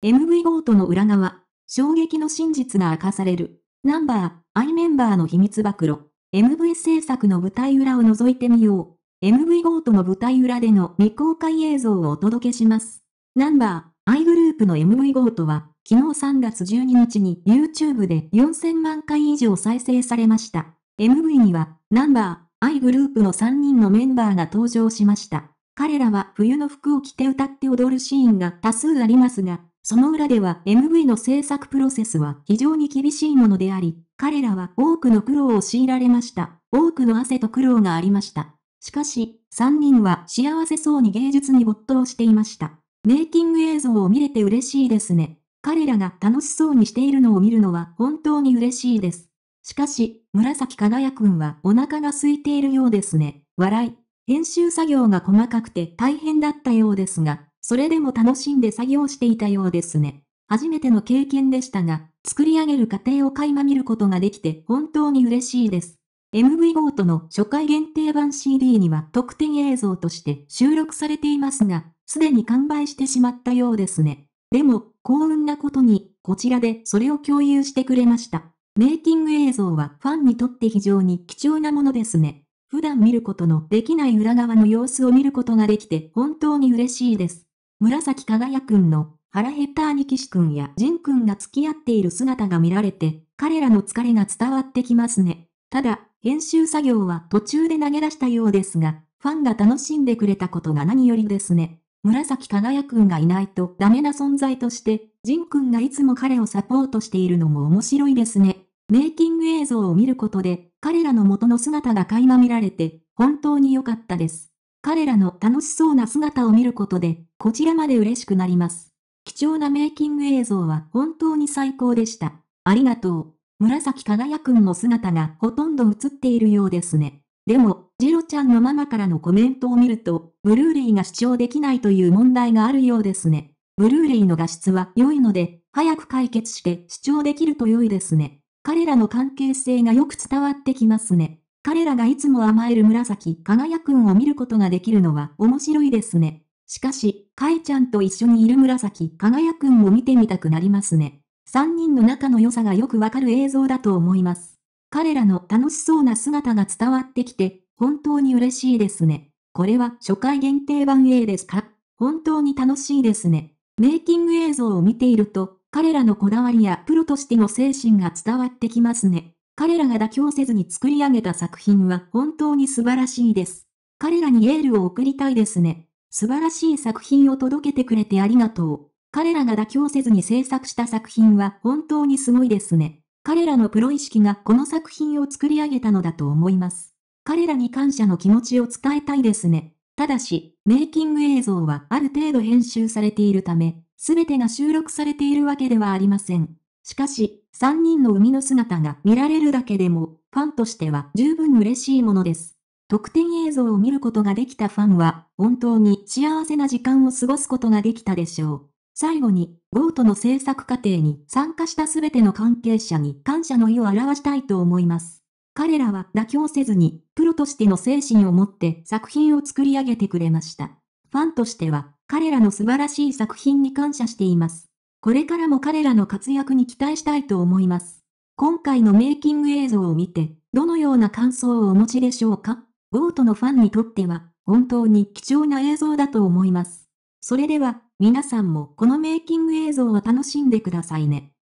MV ゴートの裏側、衝撃の真実が明かされる。ナンバー、アイメンバーの秘密暴露。MV 制作の舞台裏を覗いてみよう。MV ゴートの舞台裏での未公開映像をお届けします。ナンバー、アイグループの MV ゴートは、昨日3月12日に YouTube で4000万回以上再生されました。MV には、ナンバー、アイグループの3人のメンバーが登場しました。彼らは冬の服を着て歌って踊るシーンが多数ありますが、その裏では MV の制作プロセスは非常に厳しいものであり、彼らは多くの苦労を強いられました。多くの汗と苦労がありました。しかし、3人は幸せそうに芸術に没頭していました。メイキング映像を見れて嬉しいですね。彼らが楽しそうにしているのを見るのは本当に嬉しいです。しかし、紫輝くんはお腹が空いているようですね。笑い。編集作業が細かくて大変だったようですが、それでも楽しんで作業していたようですね。初めての経験でしたが、作り上げる過程を垣間見ることができて本当に嬉しいです。MV ゴートの初回限定版 CD には特典映像として収録されていますが、すでに完売してしまったようですね。でも、幸運なことに、こちらでそれを共有してくれました。メイキング映像はファンにとって非常に貴重なものですね。普段見ることのできない裏側の様子を見ることができて本当に嬉しいです。紫輝くんの腹減った兄貴士くんや仁くんが付き合っている姿が見られて、彼らの疲れが伝わってきますね。ただ、編集作業は途中で投げ出したようですが、ファンが楽しんでくれたことが何よりですね。紫輝くんがいないとダメな存在として、仁くんがいつも彼をサポートしているのも面白いですね。メイキング映像を見ることで、彼らの元の姿が垣間見られて、本当に良かったです。彼らの楽しそうな姿を見ることで、こちらまで嬉しくなります。貴重なメイキング映像は本当に最高でした。ありがとう。紫輝くんの姿がほとんど映っているようですね。でも、ジロちゃんのママからのコメントを見ると、ブルーレイが視聴できないという問題があるようですね。ブルーレイの画質は良いので、早く解決して視聴できると良いですね。彼らの関係性がよく伝わってきますね。彼らがいつも甘える紫、輝くんを見ることができるのは面白いですね。しかし、かえちゃんと一緒にいる紫、輝くんも見てみたくなりますね。3人の仲の良さがよくわかる映像だと思います。彼らの楽しそうな姿が伝わってきて、本当に嬉しいですね。これは初回限定版 A ですか本当に楽しいですね。メイキング映像を見ていると、彼らのこだわりやプロとしての精神が伝わってきますね。彼らが妥協せずに作り上げた作品は本当に素晴らしいです。彼らにエールを送りたいですね。素晴らしい作品を届けてくれてありがとう。彼らが妥協せずに制作した作品は本当にすごいですね。彼らのプロ意識がこの作品を作り上げたのだと思います。彼らに感謝の気持ちを伝えたいですね。ただし、メイキング映像はある程度編集されているため、すべてが収録されているわけではありません。しかし、3人の生みの姿が見られるだけでも、ファンとしては十分嬉しいものです。特典映像を見ることができたファンは、本当に幸せな時間を過ごすことができたでしょう。最後に、ゴートの制作過程に参加したすべての関係者に感謝の意を表したいと思います。彼らは妥協せずに、プロとしての精神を持って作品を作り上げてくれました。ファンとしては、彼らの素晴らしい作品に感謝しています。これからも彼らの活躍に期待したいと思います。今回のメイキング映像を見て、どのような感想をお持ちでしょうかゴートのファンにとっては、本当に貴重な映像だと思います。それでは、皆さんもこのメイキング映像を楽しんでくださいね。